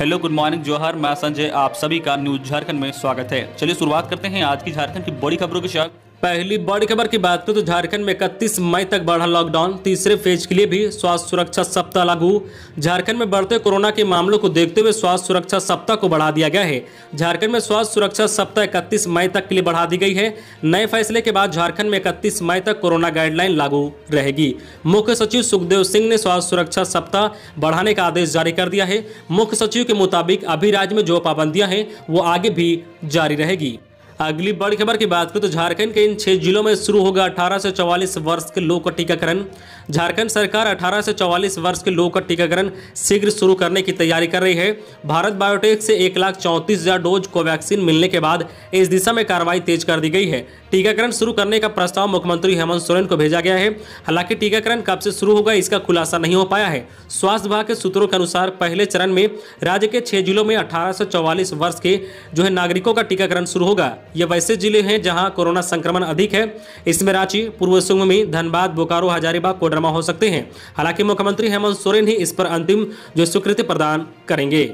hello good morning जोहर मैं संजय आप सभी का न्यूज झारखंड में स्वागत है चलिए शुरुआत करते हैं आज की झारखंड की बड़ी खबरों के साथ पहली बड़ी खबर की बात करें तो झारखंड में इकतीस मई तक बढ़ा लॉकडाउन तीसरे फेज के लिए भी स्वास्थ्य सुरक्षा सप्ताह लागू झारखंड में बढ़ते कोरोना के मामलों को देखते हुए स्वास्थ्य सुरक्षा सप्ताह को बढ़ा दिया गया है झारखंड में स्वास्थ्य सुरक्षा सप्ताह इकतीस मई तक के लिए बढ़ा दी गई है नए फैसले के बाद झारखंड में इकतीस मई तक कोरोना गाइडलाइन लागू रहेगी मुख्य सचिव सुखदेव सिंह ने स्वास्थ्य सुरक्षा सप्ताह बढ़ाने का आदेश जारी कर दिया है मुख्य सचिव के मुताबिक अभी राज्य में जो पाबंदियां हैं वो आगे भी जारी रहेगी अगली बड़ी खबर की बात करें तो झारखंड के इन छह जिलों में शुरू होगा 18 से 44 वर्ष के लोगों का टीकाकरण झारखंड सरकार 18 से 44 वर्ष के लोगों का टीकाकरण शीघ्र शुरू करने की तैयारी कर रही है भारत बायोटेक से एक लाख चौंतीस हजार डोज कोवैक्सीन मिलने के बाद इस दिशा में कार्रवाई तेज कर दी गई है टीकाकरण शुरू करने का प्रस्ताव मुख्यमंत्री हेमंत सोरेन को भेजा गया है हालांकि टीकाकरण कब से शुरू होगा इसका खुलासा नहीं हो पाया है स्वास्थ्य विभाग के सूत्रों के अनुसार पहले चरण में राज्य के छह जिलों में अठारह से चौवालीस वर्ष के जो है नागरिकों का टीकाकरण शुरू होगा ये वैसे जिले हैं जहां कोरोना संक्रमण अधिक है इसमें रांची पूर्व सिंहभूमि धनबाद बोकारो हजारीबाग कोडरमा हो सकते हैं हालांकि मुख्यमंत्री हेमंत सोरेन ही इस पर अंतिम जो स्वीकृति प्रदान करेंगे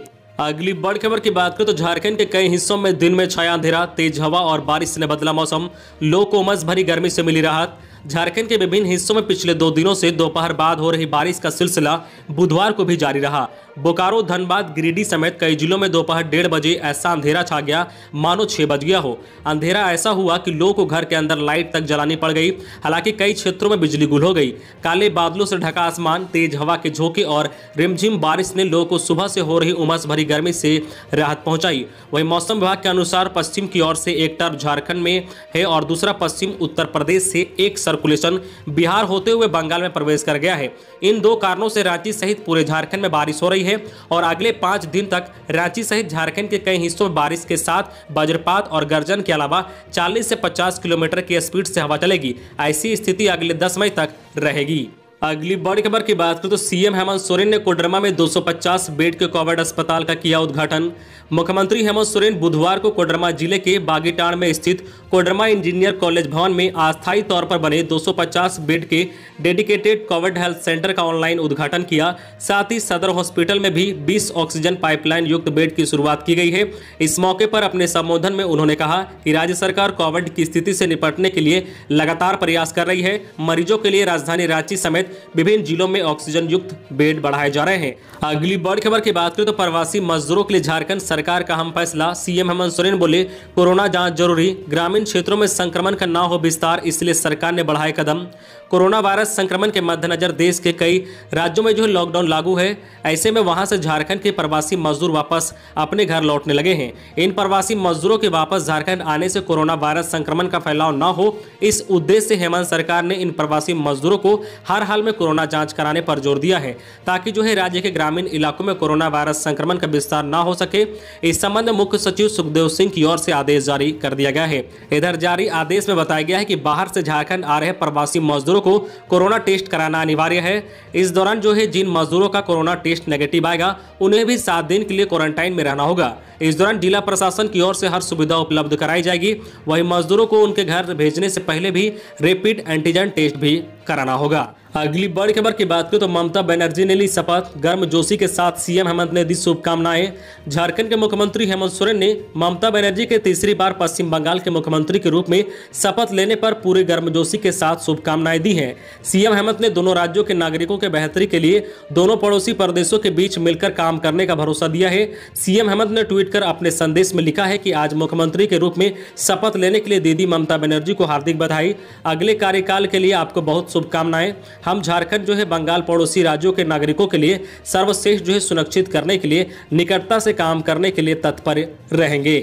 अगली बड़ी खबर की बात करें तो झारखंड के कई हिस्सों में दिन में छाया अंधेरा तेज हवा और बारिश ने बदला मौसम लोग को उमस भरी गर्मी से मिली राहत झारखंड के विभिन्न हिस्सों में पिछले दो दिनों से दोपहर बाद हो रही बारिश का सिलसिला बुधवार को भी जारी रहा बोकारो धनबाद गिरिडीह समेत कई जिलों में दोपहर डेढ़ बजे ऐसा अंधेरा छा गया मानो छह बज गया हो अंधेरा ऐसा हुआ कि लोगों को घर के अंदर लाइट तक जलानी पड़ गई हालांकि कई क्षेत्रों में बिजली गुल हो गई काले बादलों से ढका आसमान तेज हवा के झोंके और रिमझिम बारिश ने लोगों को सुबह से हो रही उमस भरी गर्मी से राहत पहुंचाई वही मौसम विभाग के अनुसार पश्चिम की ओर से एक टर्फ झारखंड में है और दूसरा पश्चिम उत्तर प्रदेश से एक सर सर्कुलेशन बिहार होते हुए बंगाल में प्रवेश कर गया है इन दो कारणों से रांची सहित पूरे झारखंड में बारिश हो रही है और अगले पाँच दिन तक रांची सहित झारखंड के कई हिस्सों में बारिश के साथ वज्रपात और गर्जन के अलावा चालीस से पचास किलोमीटर की स्पीड से हवा चलेगी ऐसी स्थिति अगले दस मई तक रहेगी अगली बड़ी खबर की बात करें तो सीएम हेमंत सोरेन ने कोडरमा में 250 बेड के कोविड अस्पताल का किया उद्घाटन मुख्यमंत्री हेमंत सोरेन बुधवार को कोडरमा जिले के बागीटाण में स्थित कोडरमा इंजीनियर कॉलेज भवन में अस्थायी तौर पर बने 250 बेड के डेडिकेटेड कोविड हेल्थ सेंटर का ऑनलाइन उद्घाटन किया साथ ही सदर हॉस्पिटल में भी बीस ऑक्सीजन पाइपलाइन युक्त बेड की शुरुआत की गई है इस मौके पर अपने संबोधन में उन्होंने कहा कि राज्य सरकार कोविड की स्थिति से निपटने के लिए लगातार प्रयास कर रही है मरीजों के लिए राजधानी रांची समेत विभिन्न जिलों में ऑक्सीजन युक्त बेड बढ़ाए जा रहे हैं अगली बड़ी खबर की बात करें तो प्रवासी मजदूरों के लिए झारखंड सरकार का हम फैसला सीएम हेमंत सोरेन बोले कोरोना जांच जरूरी ग्रामीण क्षेत्रों में संक्रमण का न हो विस्तार इसलिए सरकार ने बढ़ाए कदम कोरोना वायरस संक्रमण के मद्देनजर देश के कई राज्यों में जो लॉकडाउन लागू है ऐसे में वहां से झारखंड के प्रवासी मजदूर वापस अपने घर लौटने लगे हैं इन प्रवासी मजदूरों के वापस झारखंड आने से कोरोना वायरस संक्रमण का फैलाव न हो इस उद्देश्य से हेमंत सरकार ने इन प्रवासी मजदूरों को हर हर अस्पताल में कोरोना जांच कराने पर जोर दिया है ताकि जो है राज्य के ग्रामीण इलाकों में कोरोना वायरस संक्रमण का विस्तार न हो सके इस संबंध में मुख्य सचिव सुखदेव सिंह की ओर से आदेश जारी कर दिया गया है इधर जारी आदेश में बताया गया है कि बाहर से झारखंड आ रहे प्रवासी मजदूरों को कोरोना टेस्ट कराना अनिवार्य है इस दौरान जो है जिन मजदूरों का कोरोना टेस्ट नेगेटिव आएगा उन्हें भी सात दिन के लिए क्वारंटाइन में रहना होगा इस दौरान जिला प्रशासन की ओर से हर सुविधा उपलब्ध कराई जाएगी वहीं मजदूरों को उनके घर भेजने से पहले भी रैपिड एंटीजन टेस्ट भी कराना होगा अगली बड़ी खबर की बात करें तो ममता बनर्जी ने ली शपथ गर्म जोशी के साथ सीएम हेमंत ने दी शुभकामनाएं झारखंड के मुख्यमंत्री हेमंत सोरेन ने ममता बनर्जी के तीसरी बार पश्चिम बंगाल के मुख्यमंत्री के रूप में शपथ लेने पर पूरे गर्मजोशी के साथ शुभकामनाएं दी हैं सीएम हेमंत ने दोनों राज्यों के नागरिकों के बेहतरी के लिए दोनों पड़ोसी प्रदेशों के बीच मिलकर काम करने का भरोसा दिया है सीएम हेमंत ने ट्वीट कर अपने संदेश में लिखा है कि आज मुख्यमंत्री के रूप में शपथ लेने के लिए दीदी ममता बनर्जी को हार्दिक बधाई अगले कार्यकाल के लिए आपको बहुत शुभकामनाएं हम झारखंड जो है बंगाल पड़ोसी राज्यों के नागरिकों के लिए सर्वश्रेष्ठ जो है सुनिश्चित करने के लिए निकटता से काम करने के लिए तत्पर रहेंगे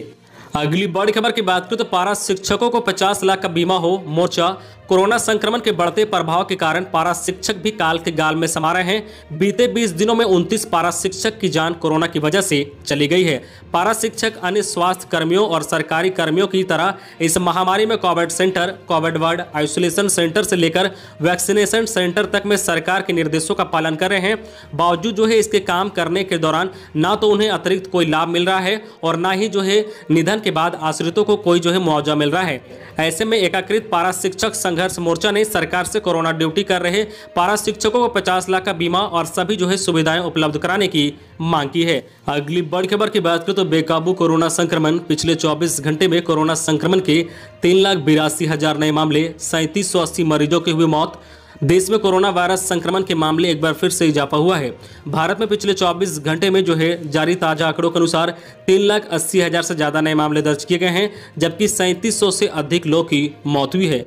अगली बड़ी खबर की बात करें तो पारा शिक्षकों को 50 लाख का बीमा हो मोर्चा कोरोना संक्रमण के बढ़ते प्रभाव के कारण पारा शिक्षक भी काल के गाल में समा रहे हैं बीते 20 दिनों में 29 पारा शिक्षक की जान कोरोना की वजह से चली गई है पारा शिक्षक अन्य स्वास्थ्य कर्मियों और सरकारी कर्मियों की तरह इस महामारी में covid centre covid ward isolation centre से लेकर वैक्सीनेशन सेंटर तक में सरकार के निर्देशों का पालन कर रहे हैं बावजूद जो है इसके काम करने के दौरान ना तो उन्हें अतिरिक्त कोई लाभ मिल रहा है और ना ही जो है निधन के बाद आश्रितों को कोई जो है मुआवजा मिल रहा है ऐसे में एकाकृत पारा शिक्षक संघर्ष मोर्चा ने सरकार से कोरोना ड्यूटी कर रहे पारा शिक्षकों को 50 लाख का बीमा और सभी जो है सुविधाएं उपलब्ध कराने की मांग की है अगली बड़ी खबर की बात करें तो बेकाबू कोरोना संक्रमण पिछले 24 घंटे में कोरोना संक्रमण के तीन लाख बिरासी हजार नए मामले सैंतीस सौ अस्सी मरीजों की हुई मौत देश में कोरोना वायरस संक्रमण के मामले एक बार फिर से इजाफा हुआ है भारत में पिछले 24 घंटे में जो है जारी ताजा आंकड़ों के अनुसार तीन लाख अस्सी हजार से ज़्यादा नए मामले दर्ज किए गए हैं जबकि सैंतीस से अधिक लोगों की मौत हुई है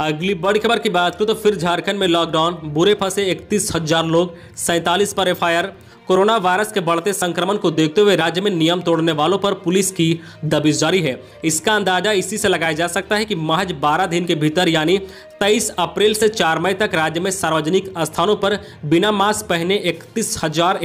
अगली बड़ी खबर की बात करूँ तो फिर झारखंड में लॉकडाउन बुरे फंसे इकतीस हजार लोग सैंतालीस पर एफआईआर कोरोना वायरस के बढ़ते संक्रमण को देखते हुए राज्य में नियम तोड़ने वालों पर पुलिस की दबिश जारी है इसका अंदाजा इसी से लगाया जा सकता है कि महज बारह दिन के भीतर यानी 23 अप्रैल से 4 मई तक राज्य में सार्वजनिक स्थानों पर बिना मास्क पहने इकतीस हजार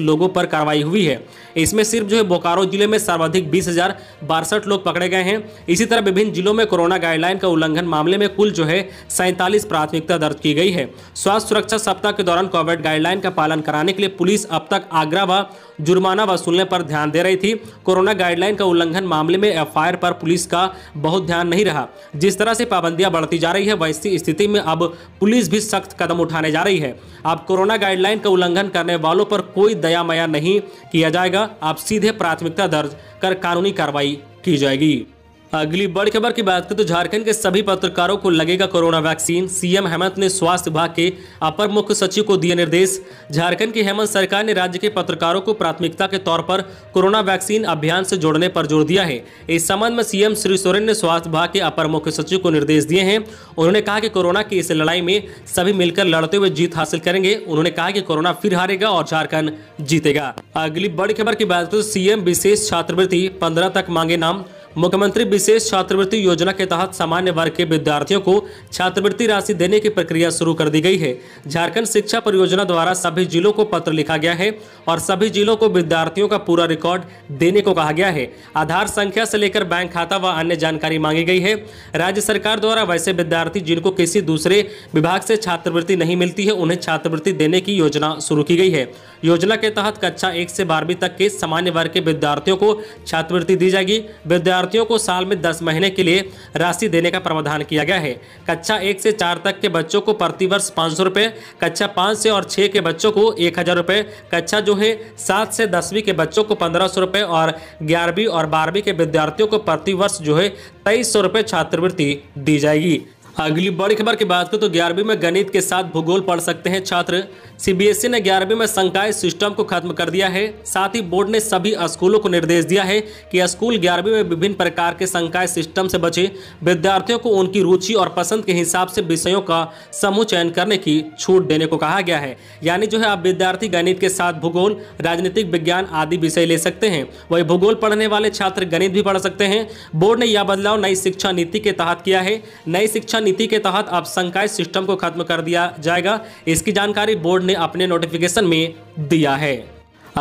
लोगों पर कार्रवाई हुई है इसमें सिर्फ जो है बोकारो जिले में सर्वाधिक बीस लोग पकड़े गए हैं इसी तरह विभिन्न जिलों में कोरोना गाइडलाइन का उल्लंघन मामले में कुल जो है सैंतालीस प्राथमिकता दर्ज की गई है स्वास्थ्य सुरक्षा सप्ताह के दौरान कोविड गाइडलाइन का पालन कराने के लिए पुलिस अब तक आगरा व जुर्माना वसूलने पर ध्यान दे रही थी कोरोना गाइडलाइन का उल्लंघन मामले में एफआईआर पर पुलिस का बहुत ध्यान नहीं रहा जिस तरह से पाबंदियां बढ़ती जा रही है वैसी स्थिति में अब पुलिस भी सख्त कदम उठाने जा रही है अब कोरोना गाइडलाइन का उल्लंघन करने वालों पर कोई दया नहीं किया जाएगा अब सीधे प्राथमिकता दर्ज कर कानूनी कार्रवाई की जाएगी अगली बड़ी खबर की बात करें तो झारखंड के सभी पत्रकारों को लगेगा कोरोना वैक्सीन सीएम हेमंत ने स्वास्थ्य विभाग के अपर मुख्य सचिव को दिए निर्देश झारखंड की हेमंत सरकार ने राज्य के पत्रकारों को प्राथमिकता के तौर पर कोरोना वैक्सीन अभियान से जोड़ने पर जोर दिया है इस संबंध में सीएम श्री सोरेन ने स्वास्थ्य विभाग के अपर मुख्य सचिव को निर्देश दिए हैं उन्होंने कहा कि कोरोना की इस लड़ाई में सभी मिलकर लड़ते हुए जीत हासिल करेंगे उन्होंने कहा कि कोरोना फिर हारेगा और झारखंड जीतेगा अगली बड़ी खबर की बात करें तो सीएम विशेष छात्रवृत्ति पंद्रह तक मांगे नाम मुख्यमंत्री विशेष छात्रवृत्ति योजना के तहत सामान्य वर्ग के विद्यार्थियों को छात्रवृत्ति राशि देने की प्रक्रिया शुरू कर दी गई है झारखंड शिक्षा परियोजना द्वारा सभी जिलों को पत्र लिखा गया है और सभी जिलों को विद्यार्थियों का पूरा रिकॉर्ड देने को कहा गया है आधार संख्या से लेकर बैंक खाता व अन्य जानकारी मांगी गई है राज्य सरकार द्वारा वैसे विद्यार्थी जिनको किसी दूसरे विभाग से छात्रवृत्ति नहीं मिलती है उन्हें छात्रवृत्ति देने की योजना शुरू की गई है योजना के तहत कक्षा एक से बारहवीं तक के सामान्य वर्ग के विद्यार्थियों को छात्रवृत्ति दी जाएगी विद्यार्थी परीक्षार्थियों को साल में दस महीने के लिए राशि देने का प्रावधान किया गया है कक्षा एक से चार तक के बच्चों को प्रतिवर्ष पाँच सौ रुपये कक्षा पाँच से और छः के बच्चों को एक हज़ार रुपये कक्षा जो है सात से दसवीं के बच्चों को पंद्रह सौ रुपये और ग्यारहवीं और बारहवीं के विद्यार्थियों को प्रतिवर्ष जो है तेईस सौ रुपये छात्रवृत्ति दी जाएगी अगली बड़ी खबर की बात करें तो ग्यारहवीं में गणित के साथ भूगोल पढ़ सकते हैं छात्र सीबीएसई ने ग्यारहवीं में संकाय सिस्टम को खत्म कर दिया है साथ ही बोर्ड ने सभी स्कूलों को निर्देश दिया है कि स्कूल ग्यारहवीं में विभिन्न प्रकार के संकाय सिस्टम से बचे विद्यार्थियों को उनकी रुचि और पसंद के हिसाब से विषयों का समूह चयन करने की छूट देने को कहा गया है यानी जो है आप विद्यार्थी गणित के साथ भूगोल राजनीतिक विज्ञान आदि विषय ले सकते हैं वही भूगोल पढ़ने वाले छात्र गणित भी पढ़ सकते हैं बोर्ड ने यह बदलाव नई शिक्षा नीति के तहत किया है नई शिक्षा नीति के तहत अब संकाय सिस्टम को खत्म कर दिया जाएगा इसकी जानकारी बोर्ड ने अपने नोटिफिकेशन में दिया है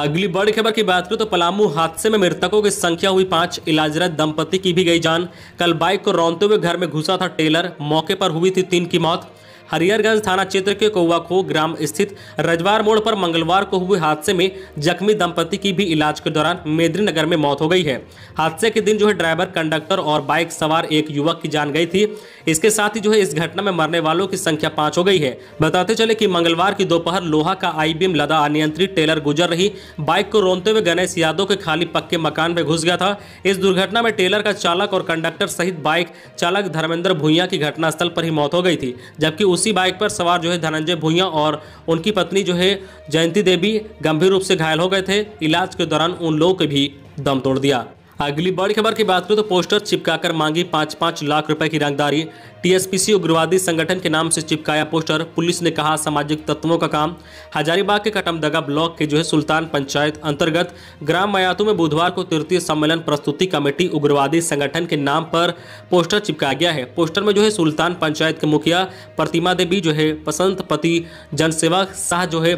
अगली बड़ी खबर की बात करें तो पलामू हादसे में मृतकों की संख्या हुई पांच इलाजरत दंपति की भी गई जान कल बाइक को रौनते हुए घर में घुसा था टेलर मौके पर हुई थी तीन की मौत हरिहरगंज थाना क्षेत्र के कोवाखो ग्राम स्थित रजवार मोड़ पर मंगलवार को हुए हादसे में जख्मी दंपति की भी इलाज के दौरान मेदरी नगर में मौत हो गई है हादसे के दिन जो है ड्राइवर कंडक्टर और बाइक सवार एक युवक की जान गई थी इसके साथ ही जो है इस घटना में मरने वालों की संख्या पांच हो गई है बताते चले की मंगलवार की दोपहर लोहा का आईबीएम लदा अनियंत्रित टेलर गुजर रही बाइक को रोनते हुए गणेश यादव के खाली पक्के मकान में घुस गया था इस दुर्घटना में टेलर का चालक और कंडक्टर सहित बाइक चालक धर्मेंद्र भूया की घटनास्थल पर ही मौत हो गई थी जबकि उस उसी बाइक पर सवार जो है धनंजय भूया और उनकी पत्नी जो है जयंती देवी गंभीर रूप से घायल हो गए थे इलाज के दौरान उन लोगों के भी दम तोड़ दिया अगली बड़ी खबर की बात करें तो पोस्टर चिपकाकर मांगी पाँच पाँच लाख रुपए की रंगदारी टीएसपीसी उग्रवादी संगठन के नाम से चिपकाया पोस्टर पुलिस ने कहा सामाजिक तत्वों का काम हजारीबाग के कटमदगा ब्लॉक के जो है सुल्तान पंचायत अंतर्गत ग्राम मयातू में बुधवार को तृतीय सम्मेलन प्रस्तुति कमेटी उग्रवादी संगठन के नाम पर पोस्टर चिपकाया गया है पोस्टर में जो है सुल्तान पंचायत के मुखिया प्रतिमा देवी जो है बसंत पति जनसेवा शाह जो है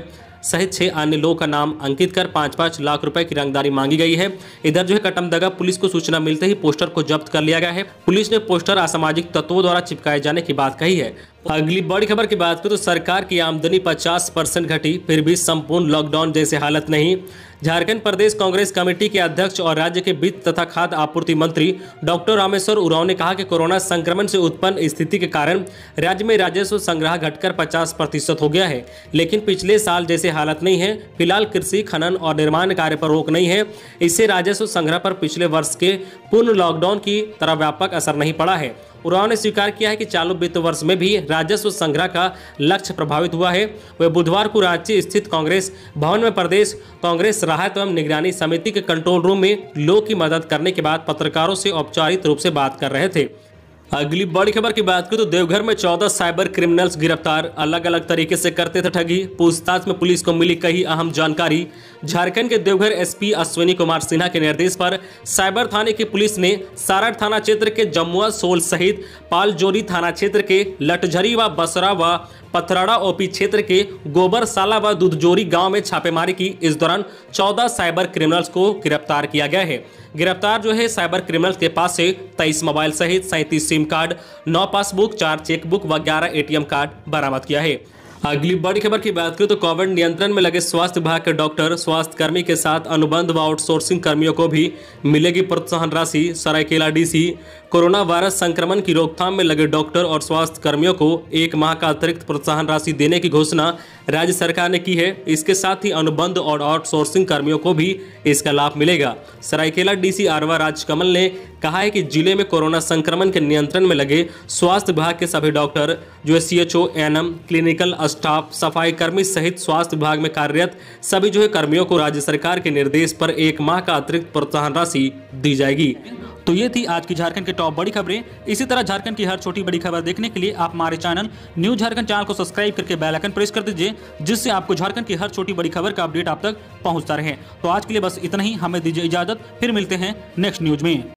सहित छह अन्य लोगों का नाम अंकित कर पाँच पाँच लाख रुपए की रंगदारी मांगी गई है इधर जो है कटमदगा पुलिस को सूचना मिलते ही पोस्टर को जब्त कर लिया गया है पुलिस ने पोस्टर असामाजिक तत्वों द्वारा चिपकाए जाने की बात कही है अगली बड़ी खबर की बात करें तो सरकार की आमदनी 50 परसेंट घटी फिर भी संपूर्ण लॉकडाउन जैसे हालत नहीं झारखंड प्रदेश कांग्रेस कमेटी के अध्यक्ष और राज्य के वित्त तथा खाद्य आपूर्ति मंत्री डॉक्टर रामेश्वर उराव ने कहा कि कोरोना संक्रमण से उत्पन्न स्थिति के कारण राज्य में राजस्व संग्रह घटकर 50 प्रतिशत हो गया है लेकिन पिछले साल जैसे हालत नहीं है फिलहाल कृषि खनन और निर्माण कार्य पर रोक नहीं है इससे राजस्व संग्रह पर पिछले वर्ष के पूर्ण लॉकडाउन की तरह व्यापक असर नहीं पड़ा है उरांव ने स्वीकार किया है कि चालू वित्त वर्ष में भी राजस्व संग्रह का लक्ष्य प्रभावित हुआ है वे बुधवार को रांची स्थित कांग्रेस भवन में प्रदेश कांग्रेस राहत एवं निगरानी समिति के कंट्रोल रूम में लोगों की मदद करने के बाद पत्रकारों से औपचारिक रूप से बात कर रहे थे अगली बड़ी खबर की बात करें तो देवघर में 14 साइबर क्रिमिनल्स गिरफ्तार अलग अलग तरीके से करते थे ठगी पूछताछ में पुलिस को मिली कई अहम जानकारी झारखंड के देवघर एसपी अश्विनी कुमार सिन्हा के निर्देश पर साइबर थाने की पुलिस ने साराट थाना क्षेत्र के जमुआ सोल सहित पालजोरी थाना क्षेत्र के लटझरी व बसरा व पथराड़ा ओपी क्षेत्र के गोबरसाला व दुधजोरी गांव में छापेमारी की इस दौरान 14 साइबर क्रिमिनल्स को गिरफ्तार किया गया है गिरफ्तार जो है साइबर क्रिमिनल्स के पास से 23 मोबाइल सहित सैंतीस सिम कार्ड नौ पासबुक चार चेकबुक व ग्यारह एटीएम कार्ड बरामद किया है अगली बड़ी खबर की बात करें तो कोविड नियंत्रण में लगे स्वास्थ्य विभाग के डॉक्टर स्वास्थ्य कर्मी के साथ अनुबंध व आउटसोर्सिंग कर्मियों को भी मिलेगी प्रोत्साहन राशि सरायकेला डीसी कोरोना वायरस संक्रमण की रोकथाम में लगे डॉक्टर और स्वास्थ्य कर्मियों को एक माह का अतिरिक्त प्रोत्साहन राशि देने की घोषणा राज्य सरकार ने की है इसके साथ ही अनुबंध और आउटसोर्सिंग कर्मियों को भी इसका लाभ मिलेगा सरायकेला डीसी आरवा राजकमल ने कहा है कि जिले में कोरोना संक्रमण के नियंत्रण में लगे स्वास्थ्य विभाग के सभी डॉक्टर जो है सी एच क्लिनिकल स्टाफ सफाई कर्मी सहित स्वास्थ्य विभाग में कार्यरत सभी जो है कर्मियों को राज्य सरकार के निर्देश पर एक माह का अतिरिक्त प्रोत्साहन राशि दी जाएगी तो ये थी आज की झारखंड की टॉप बड़ी खबरें इसी तरह झारखंड की हर छोटी बड़ी खबर देखने के लिए आप हमारे चैनल न्यूज झारखंड चैनल को सब्सक्राइब करके बेल आइकन प्रेस कर दीजिए जिससे आपको झारखंड की हर छोटी बड़ी खबर का अपडेट आप तक पहुंचता रहे तो आज के लिए बस इतना ही हमें दीजिए इजाजत फिर मिलते हैं नेक्स्ट न्यूज में